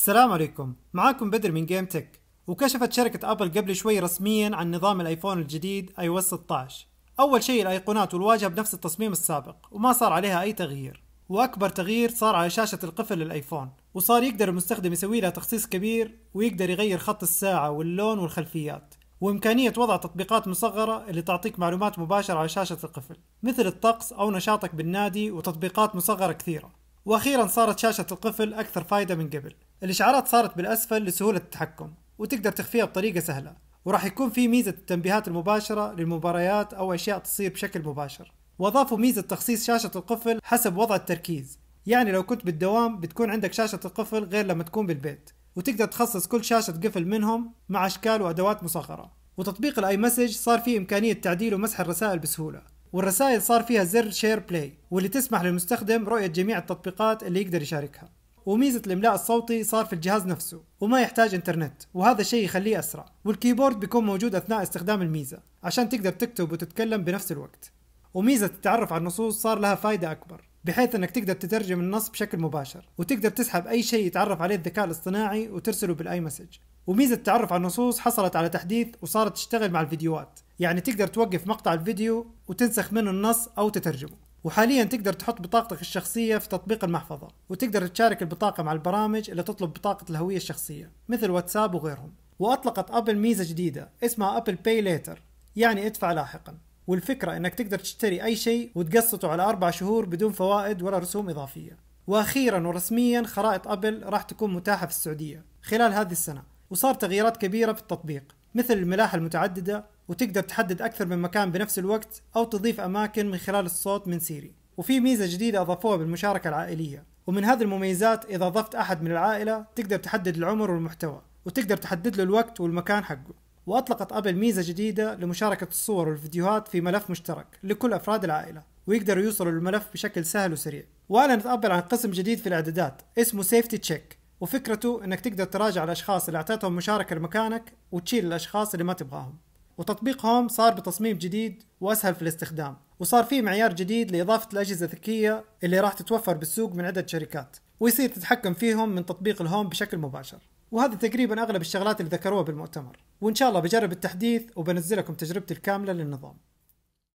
السلام عليكم معاكم بدر من جيم تك وكشفت شركة أبل قبل شوي رسميا عن نظام الآيفون الجديد اي او 16 أول شيء الأيقونات والواجهة بنفس التصميم السابق وما صار عليها أي تغيير وأكبر تغيير صار على شاشة القفل للآيفون وصار يقدر المستخدم يسوي لها تخصيص كبير ويقدر يغير خط الساعة واللون والخلفيات وإمكانية وضع تطبيقات مصغرة اللي تعطيك معلومات مباشرة على شاشة القفل مثل الطقس أو نشاطك بالنادي وتطبيقات مصغرة كثيرة وأخيرا صارت شاشة القفل أكثر فائدة من قبل الإشعارات صارت بالأسفل لسهولة التحكم وتقدر تخفيها بطريقة سهلة وراح يكون في ميزة التنبيهات المباشرة للمباريات أو أشياء تصير بشكل مباشر وأضافوا ميزة تخصيص شاشة القفل حسب وضع التركيز يعني لو كنت بالدوام بتكون عندك شاشة القفل غير لما تكون بالبيت وتقدر تخصص كل شاشة قفل منهم مع أشكال وأدوات مصغرة وتطبيق الاي مسج صار فيه إمكانية تعديل ومسح الرسائل بسهولة والرسائل صار فيها زر شير بلاي واللي تسمح للمستخدم رؤية جميع التطبيقات اللي يقدر يشاركها وميزة الإملاء الصوتي صار في الجهاز نفسه وما يحتاج إنترنت وهذا الشيء يخليه أسرع والكيبورد بيكون موجود أثناء استخدام الميزة عشان تقدر تكتب وتتكلم بنفس الوقت وميزة التعرف على النصوص صار لها فايدة أكبر بحيث انك تقدر تترجم النص بشكل مباشر وتقدر تسحب اي شيء يتعرف عليه الذكاء الاصطناعي وترسله بالاي مسج وميزه التعرف على النصوص حصلت على تحديث وصارت تشتغل مع الفيديوهات يعني تقدر توقف مقطع الفيديو وتنسخ منه النص او تترجمه وحاليا تقدر تحط بطاقتك الشخصية في تطبيق المحفظة وتقدر تشارك البطاقة مع البرامج اللي تطلب بطاقة الهوية الشخصية مثل واتساب وغيرهم وأطلقت أبل ميزة جديدة اسمها أبل باي ليتر يعني ادفع لاحقا والفكرة انك تقدر تشتري اي شيء وتقسطه على اربع شهور بدون فوائد ولا رسوم اضافية واخيرا ورسميا خرائط ابل راح تكون متاحة في السعودية خلال هذه السنة وصار تغييرات كبيرة في التطبيق مثل الملاحة المتعددة وتقدر تحدد أكثر من مكان بنفس الوقت أو تضيف أماكن من خلال الصوت من سيري وفي ميزة جديدة أضافوها بالمشاركة العائلية ومن هذه المميزات إذا ضفت أحد من العائلة تقدر تحدد العمر والمحتوى وتقدر تحدد له الوقت والمكان حقه وأطلقت أبل ميزة جديدة لمشاركة الصور والفيديوهات في ملف مشترك لكل أفراد العائلة ويقدروا يوصلوا للملف بشكل سهل وسريع وأعلنت أبل عن قسم جديد في الإعدادات اسمه سيفتي تشيك وفكرته انك تقدر تراجع الاشخاص اللي اعطيتهم مشاركه لمكانك وتشيل الاشخاص اللي ما تبغاهم وتطبيق هوم صار بتصميم جديد وأسهل في الاستخدام وصار فيه معيار جديد لإضافة الأجهزة الذكية اللي راح تتوفر بالسوق من عدة شركات ويصير تتحكم فيهم من تطبيق الهوم بشكل مباشر وهذا تقريبا أغلب الشغلات اللي ذكروها بالمؤتمر وإن شاء الله بجرب التحديث وبنزلكم تجربتي الكاملة للنظام